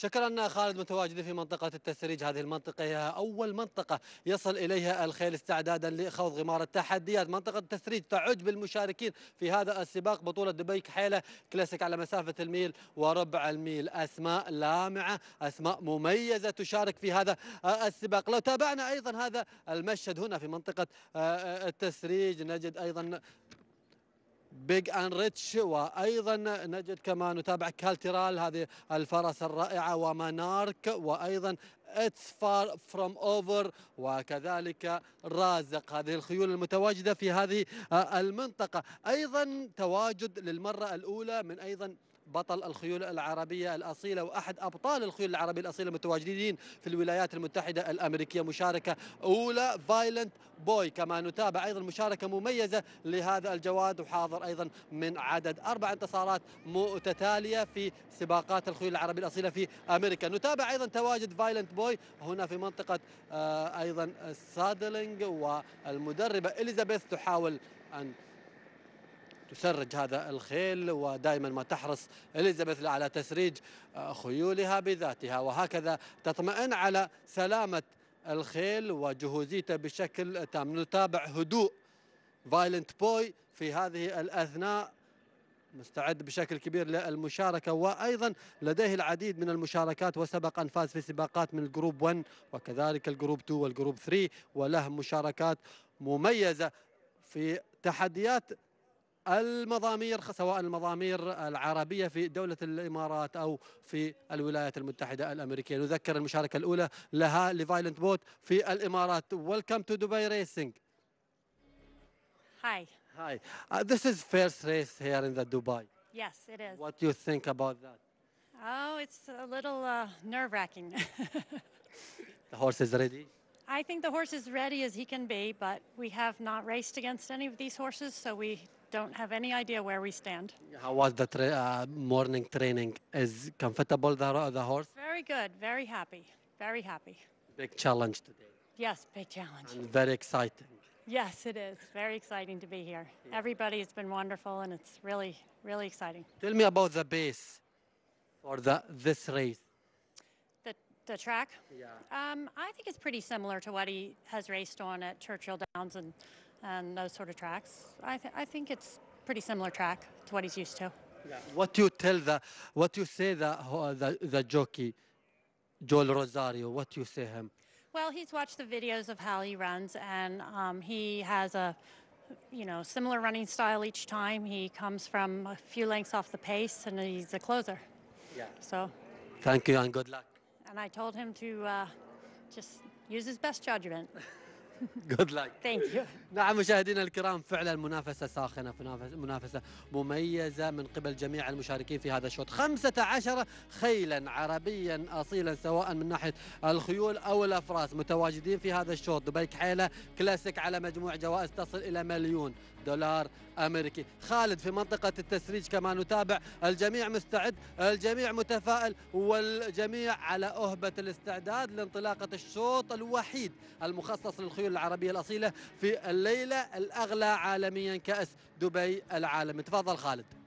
شكرا خالد متواجد في منطقة التسريج هذه المنطقة هي أول منطقة يصل إليها الخيل استعدادا لخوض غمار التحديات منطقة التسريج تعج بالمشاركين في هذا السباق بطولة دبي كحيلة كلاسيك على مسافة الميل وربع الميل أسماء لامعة أسماء مميزة تشارك في هذا آه، السباق لو تابعنا أيضا هذا المشهد هنا في منطقة آه، آه، التسريج نجد أيضا بيج ان ريتش وايضا نجد كما نتابع كالترال هذه الفرس الرائعه ومنارك وايضا اتس فار فروم اوفر وكذلك رازق هذه الخيول المتواجده في هذه آه، المنطقه ايضا تواجد للمره الاولى من ايضا بطل الخيول العربية الأصيلة وأحد أبطال الخيول العربية الأصيلة المتواجدين في الولايات المتحدة الأمريكية مشاركة أولى فايلنت بوي كما نتابع أيضا مشاركة مميزة لهذا الجواد وحاضر أيضا من عدد أربع انتصارات متتالية في سباقات الخيول العربية الأصيلة في أمريكا نتابع أيضا تواجد فايلنت بوي بوي هنا في منطقة آه، أيضا سادلينج والمدربة إليزابيث تحاول أن تسرج هذا الخيل ودائما ما تحرص اليزابيث على تسريج آه، خيولها بذاتها وهكذا تطمئن على سلامه الخيل وجهوزيته بشكل تام نتابع هدوء فايلنت بوي في هذه الاثناء مستعد بشكل كبير للمشاركة وأيضا لديه العديد من المشاركات وسبق أن فاز في سباقات من الجروب 1 وكذلك الجروب 2 والجروب 3 وله مشاركات مميزة في تحديات المضامير سواء المضامير العربية في دولة الإمارات أو في الولايات المتحدة الأمريكية نذكر المشاركة الأولى لها لفايلنت بوت في الإمارات ويلكم تو دبي ريسينج هاي Hi. Uh, this is first race here in the Dubai. Yes, it is. What do you think about that? Oh, it's a little uh, nerve-wracking. the horse is ready? I think the horse is ready as he can be, but we have not raced against any of these horses, so we don't have any idea where we stand. How was the tra uh, morning training? Is comfortable the, the horse? Very good. Very happy. Very happy. Big challenge today. Yes, big challenge. And very exciting. Yes, it is. Very exciting to be here. Yeah. Everybody has been wonderful, and it's really, really exciting. Tell me about the base for the this race. The the track. Yeah. Um, I think it's pretty similar to what he has raced on at Churchill Downs and and those sort of tracks. I th I think it's pretty similar track to what he's used to. Yeah. What you tell the what you say the the, the jockey, Joel Rosario. What you say him? Well, he's watched the videos of how he runs, and um, he has a you know similar running style each time. He comes from a few lengths off the pace, and he's a closer. Yeah. So. Thank you and good luck. And I told him to uh, just use his best judgment. جود لاك ثانك يو نعم مشاهدينا الكرام فعلا منافسه ساخنه منافسه مميزه من قبل جميع المشاركين في هذا الشوط 15 خيلا عربيا اصيلا سواء من ناحيه الخيول او الافراس متواجدين في هذا الشوط دبي كحيله كلاسيك على مجموع جوائز تصل الى مليون دولار امريكي خالد في منطقه التسريج كما نتابع الجميع مستعد الجميع متفائل والجميع على اهبه الاستعداد لانطلاقه الشوط الوحيد المخصص للخيول العربية الأصيلة في الليلة الأغلى عالميا كأس دبي العالم تفضل خالد